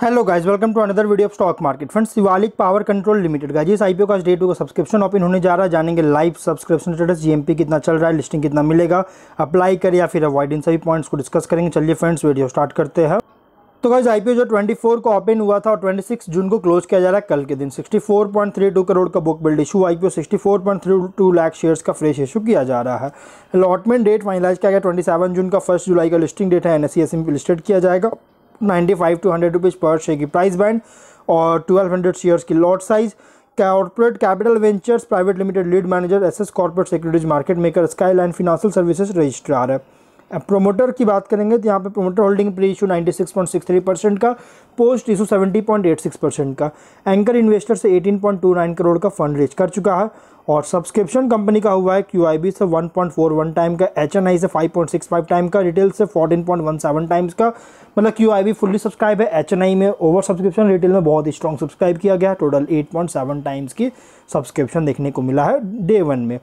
hello guys welcome to another video of stock market friends Shivalik power control limited guys जिस IPO का day two का subscription open होने जा रहा है जानेंगे लाइव सब्सक्रिप्शन स्टेटस जीएमपी कितना चल रहा है लिस्टिंग कितना मिलेगा अप्लाई कर या फिर अवॉइड इन सभी पॉइंट्स को डिस्कस करेंगे चलिए फ्रेंड्स वीडियो स्टार्ट करते हैं तो गाइज आईपीओ जो 24 को ओपन हुआ था और 26 जून को क्लोज किया जा रहा है कल के दिन 64.32 करोड़ का book build issue IPO 64.32 lakh shares का फ्रेश इशू किया जा रहा है अलॉटमेंट डेट फाइनलाइज किया गया 27 जून का फर्स्ट जुलाई का लिस्टिंग डेट है एनएससी एम लिस्टेड किया जाएगा ninety five to hundred rupees पर शेयर की प्राइस बैंड और ट्वेल्व हंड्रेड शेयर्स की lot size corporate capital ventures private limited lead manager SS corporate securities market maker skyline financial services registrar है promoter की बात करेंगे तो यहाँ पे promoter holding pre issue 96.63 percent का पोस्ट इशू 70.86 परसेंट का एंकर इन्वेस्टर से 18.29 करोड़ का फंड रेज कर चुका है और सब्सक्रिप्शन कंपनी का हुआ है क्यू से 1.41 टाइम का एच से 5.65 टाइम का रिटेल से 14.17 टाइम्स का मतलब क्यू फुल्ली सब्सक्राइब है एच में ओवर सब्सक्रिप्शन रिटेल में बहुत स्ट्रॉन्ग सब्सक्राइब किया गया एट टोटल सेवन टाइम्स की सब्सक्रिप्शन देखने को मिला है डे वन में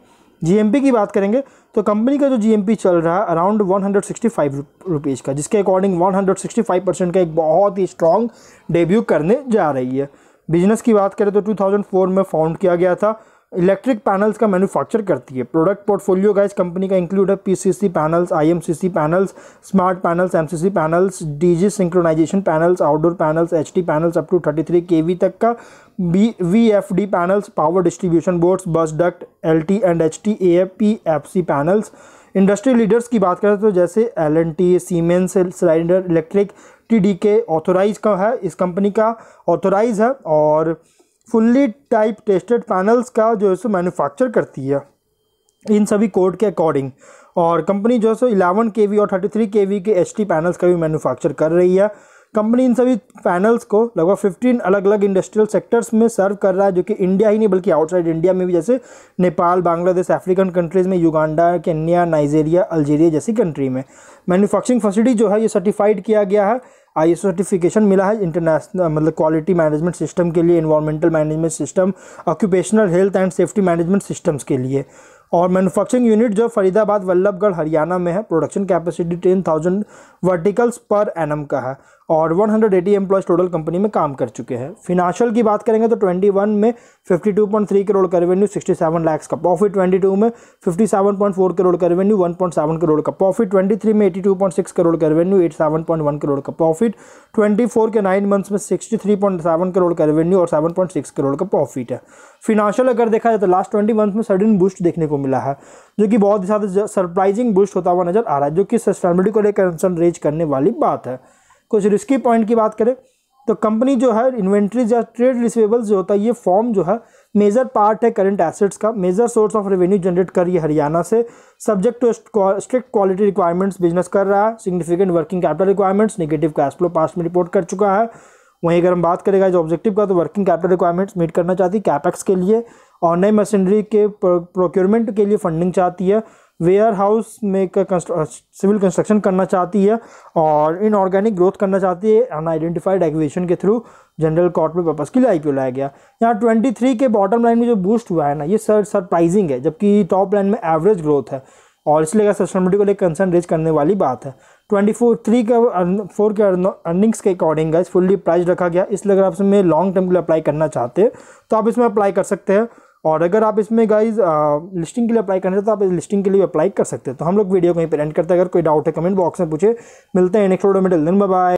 जीएमपी की बात करेंगे तो कंपनी का जो जीएमपी चल रहा है अराउंड वन हंड्रेड का जिसके अकॉर्डिंग 165 परसेंट का एक बहुत ही स्ट्रॉन्ग डेब्यू करने जा रही है बिजनेस की बात करें तो 2004 में फाउंड किया गया था इलेक्ट्रिक पैनल्स का मैन्युफैक्चर करती है प्रोडक्ट पोर्टफोलियो का इस कंपनी का इंक्लूड है PCC panels IMCC panels smart panels MCC panels DG synchronization panels outdoor panels HT panels up to 33 KV तक का B V F D panels power distribution boards bus duct L T and H T A F P F C panels industry leaders की बात करें तो जैसे L N T Siemens Schneider electric T D K authorize का है इस company का authorise है और फुल्ली टाइप टेस्टेड पैनल्स का जो है सो मैन्युफैक्चर करती है इन सभी कोड के अकॉर्डिंग और कंपनी जो है सो इलेवन के और थर्टी थ्री के के एच पैनल्स का भी मैन्युफैक्चर कर रही है कंपनी इन सभी पैनल्स को लगभग फिफ्टीन अलग अलग इंडस्ट्रियल सेक्टर्स में सर्व कर रहा है जो कि इंडिया ही नहीं बल्कि आउटसाइड इंडिया में भी जैसे नेपाल बांग्लादेश अफ्रीकन कंट्रीज़ में युगांडा केन्या नाइजीरिया अल्जीरिया जैसी कंट्री में मैन्युफैक्चरिंग फैसिलिटी जो है ये सर्टिफाइड किया गया है आई सर्टिफिकेशन मिला है इंटरनेशनल मतलब क्वालिटी मैनेजमेंट सिस्टम के लिए environmental management system occupational health and safety management systems के लिए और मैनुफैक्चरिंग यूनिट जो फरीदाबाद वल्लभगढ़ हरियाणा में है production capacity ten thousand verticals per annum का है और 180 हंड्रेड एम्प्लॉयज़ टोटल कंपनी में काम कर चुके हैं फिनाशियल की बात करेंगे तो 21 में 52.3 करोड़ का रेवेन्यू 67 लाख का प्रॉफिट 22 में 57.4 करोड़ का रेवेन्यू 1.7 करोड़ का प्रॉफिट 23 में 82.6 करोड़ का रेवेन्यू 87.1 करोड़ का प्रॉफिट 24 के नाइन मंथ्स में 63.7 करोड़ का रेवेन्यू और सेवन करोड़ का प्रॉफिट है फिनाशियल अगर देखा जाए तो लास्ट ट्वेंटी मंथ में सडन बूस्ट देखने को मिला है जो कि बहुत ही ज़्यादा सरप्राइजिंग बूस्ट होता हुआ नजर आ रहा है जो कि सस्टेनेबिलिटी को लेकर कंसर्न रेज करने वाली बात है कुछ रिस्की पॉइंट की बात करें तो कंपनी जो है इन्वेंट्रीज या ट्रेड रिसिवेबल्स जो होता है ये फॉर्म जो है मेजर पार्ट है करंट एसेट्स का major source of revenue generate कर रही है हरियाणा से subject to strict quality requirements business कर रहा है significant working capital requirements negative cash flow past में रिपोर्ट कर चुका है वहीं अगर हम बात करेगा जो ऑब्जेक्टिव का तो वर्किंग कैपिटल रिक्वायरमेंट्स मीट करना चाहती है कैपेक्स के लिए और नई मशीनरी के प्रोक्योरमेंट के लिए फंडिंग चाहती है वेयर हाउस में सिविल कंस्ट्रक्शन करना चाहती है और इन ऑर्गेनिक ग्रोथ करना चाहती है अन आइडेंटिफाइड एग्वेशन के थ्रू जनरल में पर्पज़ के लिए आई लाया गया यहाँ 23 के बॉटम लाइन में जो बूस्ट हुआ है ना ये सर सरप्राइजिंग है जबकि टॉप लाइन में एवरेज ग्रोथ है और इसलिए सस्टेनेबिलिटी को लेकर कंसर्न रेज करने वाली बात है ट्वेंटी फोर थ्री का फोर के अर्निंग्स के अकॉर्डिंग गाइज फुल्ली प्राइज रखा गया इसलिए अगर आप इसमें लॉन्ग टर्म के लिए अप्लाई करना चाहते हैं तो आप इसमें अप्लाई कर सकते हैं और अगर आप इसमें गाइज लिस्टिंग के लिए अप्लाई करना चाहते तो आप इस लिस्टिंग के लिए अप्लाई कर सकते हैं तो हम लोग वीडियो कहीं पर एंड करते हैं अगर कोई डाउट है कमेंट बॉक्स में पूछे मिलते हैं नेक्स्ट वीडियो में टिल दिन बाय